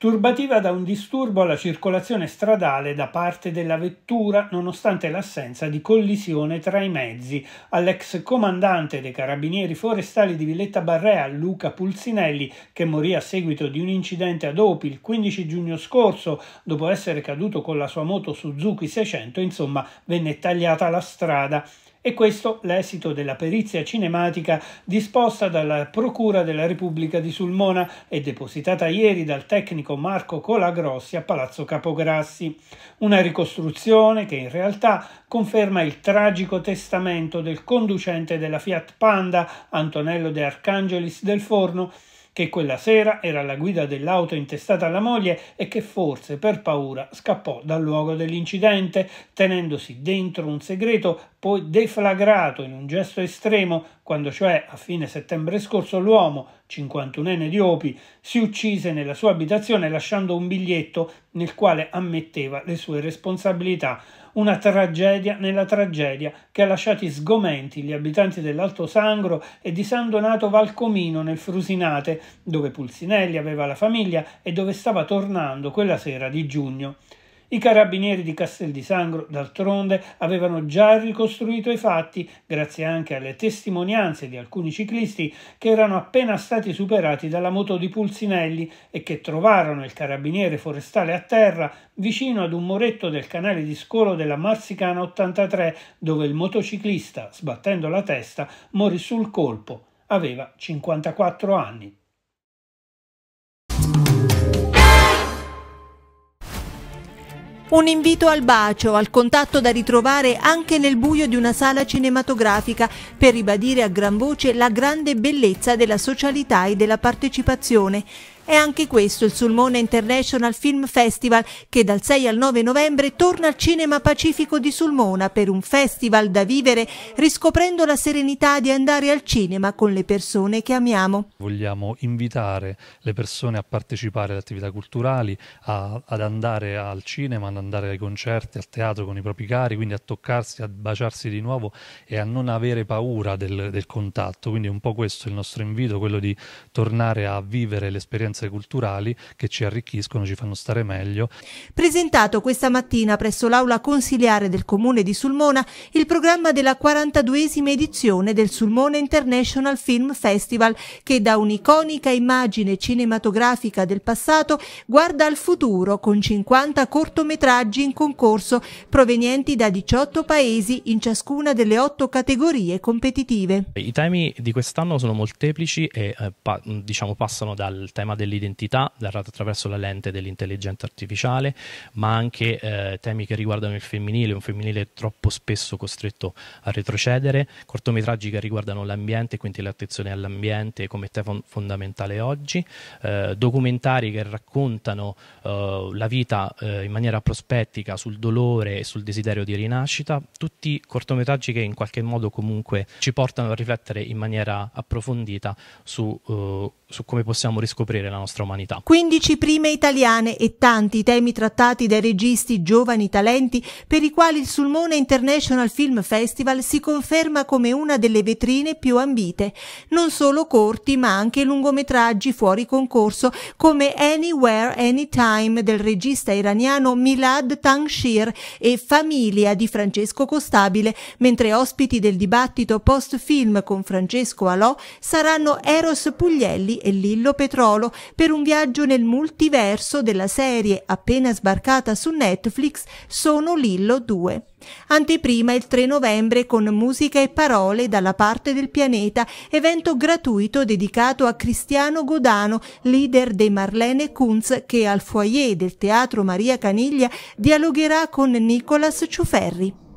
turbativa da un disturbo alla circolazione stradale da parte della vettura nonostante l'assenza di collisione tra i mezzi, all'ex comandante dei carabinieri forestali di Villetta Barrea Luca Pulsinelli, che morì a seguito di un incidente ad Opi il 15 giugno scorso dopo essere caduto con la sua moto Suzuki 600, insomma venne tagliata la strada. E questo l'esito della perizia cinematica disposta dalla Procura della Repubblica di Sulmona e depositata ieri dal tecnico Marco Colagrossi a Palazzo Capograssi. Una ricostruzione che in realtà conferma il tragico testamento del conducente della Fiat Panda, Antonello De Arcangelis del Forno, che quella sera era alla guida dell'auto intestata alla moglie e che forse per paura scappò dal luogo dell'incidente, tenendosi dentro un segreto poi deflagrato in un gesto estremo, quando cioè a fine settembre scorso l'uomo, 51enne di Opi, si uccise nella sua abitazione lasciando un biglietto nel quale ammetteva le sue responsabilità una tragedia nella tragedia che ha lasciati sgomenti gli abitanti dell'Alto Sangro e di San Donato Valcomino nel Frusinate, dove Pulsinelli aveva la famiglia e dove stava tornando quella sera di giugno. I carabinieri di Castel di Sangro, d'altronde, avevano già ricostruito i fatti, grazie anche alle testimonianze di alcuni ciclisti che erano appena stati superati dalla moto di Pulsinelli e che trovarono il carabiniere forestale a terra vicino ad un muretto del canale di scolo della Marsicana 83, dove il motociclista, sbattendo la testa, morì sul colpo. Aveva 54 anni. Un invito al bacio, al contatto da ritrovare anche nel buio di una sala cinematografica per ribadire a gran voce la grande bellezza della socialità e della partecipazione. È anche questo il Sulmona International Film Festival che dal 6 al 9 novembre torna al Cinema Pacifico di Sulmona per un festival da vivere riscoprendo la serenità di andare al cinema con le persone che amiamo. Vogliamo invitare le persone a partecipare alle attività culturali, a, ad andare al cinema, ad andare ai concerti, al teatro con i propri cari, quindi a toccarsi, a baciarsi di nuovo e a non avere paura del, del contatto. Quindi è un po' questo il nostro invito, quello di tornare a vivere l'esperienza esperienze culturali che ci arricchiscono, ci fanno stare meglio. Presentato questa mattina presso l'aula consiliare del comune di Sulmona il programma della 42esima edizione del Sulmona International Film Festival che da un'iconica immagine cinematografica del passato guarda al futuro con 50 cortometraggi in concorso provenienti da 18 paesi in ciascuna delle 8 categorie competitive. I temi di quest'anno sono molteplici e eh, pa diciamo passano dal tema dell'identità, narrata attraverso la lente dell'intelligenza artificiale, ma anche eh, temi che riguardano il femminile, un femminile troppo spesso costretto a retrocedere, cortometraggi che riguardano l'ambiente, quindi l'attenzione all'ambiente come tema fondamentale oggi, eh, documentari che raccontano eh, la vita eh, in maniera prospettica sul dolore e sul desiderio di rinascita, tutti cortometraggi che in qualche modo comunque ci portano a riflettere in maniera approfondita su eh, su come possiamo riscoprire la nostra umanità. 15 prime italiane e tanti temi trattati dai registi giovani talenti per i quali il Sulmona International Film Festival si conferma come una delle vetrine più ambite. Non solo corti ma anche lungometraggi fuori concorso come Anywhere, Anytime del regista iraniano Milad Tangshir e Famiglia di Francesco Costabile, mentre ospiti del dibattito post-film con Francesco Alò saranno Eros Puglielli e Lillo Petrolo per un viaggio nel multiverso della serie appena sbarcata su Netflix Sono Lillo 2. Anteprima il 3 novembre con musica e parole dalla parte del pianeta, evento gratuito dedicato a Cristiano Godano, leader dei Marlene Kunz, che al foyer del Teatro Maria Caniglia dialogherà con Nicolas Ciuferri.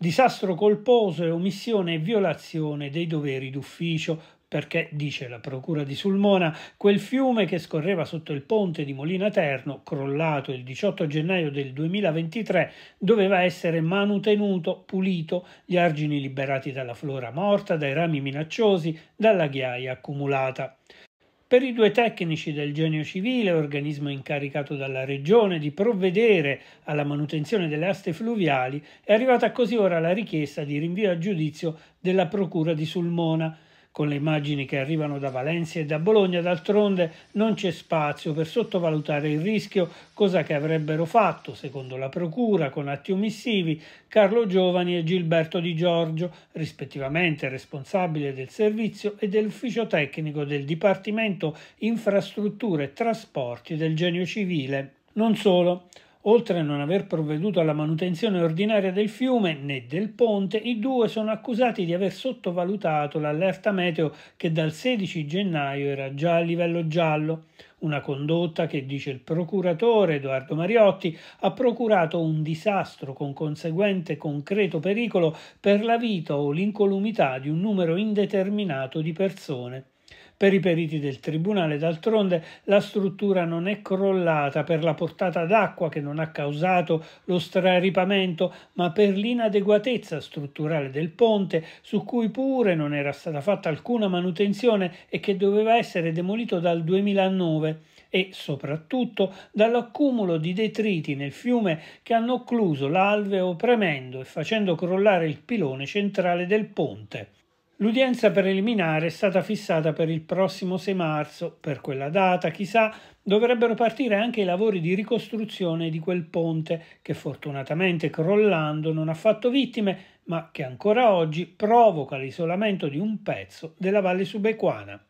Disastro colposo e omissione e violazione dei doveri d'ufficio, perché, dice la Procura di Sulmona, quel fiume che scorreva sotto il ponte di Molina Terno, crollato il 18 gennaio del 2023, doveva essere manutenuto, pulito, gli argini liberati dalla flora morta, dai rami minacciosi, dalla ghiaia accumulata per i due tecnici del Genio Civile, organismo incaricato dalla Regione di provvedere alla manutenzione delle aste fluviali, è arrivata così ora la richiesta di rinvio a giudizio della Procura di Sulmona, con le immagini che arrivano da Valencia e da Bologna, d'altronde non c'è spazio per sottovalutare il rischio, cosa che avrebbero fatto, secondo la Procura, con atti omissivi, Carlo Giovani e Gilberto Di Giorgio, rispettivamente responsabile del servizio e dell'ufficio tecnico del Dipartimento Infrastrutture e Trasporti del Genio Civile. Non solo, Oltre a non aver provveduto alla manutenzione ordinaria del fiume né del ponte, i due sono accusati di aver sottovalutato l'allerta meteo che dal 16 gennaio era già a livello giallo, una condotta che, dice il procuratore Edoardo Mariotti, ha procurato un disastro con conseguente concreto pericolo per la vita o l'incolumità di un numero indeterminato di persone. Per i periti del tribunale, d'altronde, la struttura non è crollata per la portata d'acqua che non ha causato lo straripamento, ma per l'inadeguatezza strutturale del ponte, su cui pure non era stata fatta alcuna manutenzione e che doveva essere demolito dal 2009 e soprattutto dall'accumulo di detriti nel fiume che hanno occluso l'alveo premendo e facendo crollare il pilone centrale del ponte. L'udienza preliminare è stata fissata per il prossimo 6 marzo. Per quella data, chissà, dovrebbero partire anche i lavori di ricostruzione di quel ponte che fortunatamente crollando non ha fatto vittime, ma che ancora oggi provoca l'isolamento di un pezzo della valle subequana.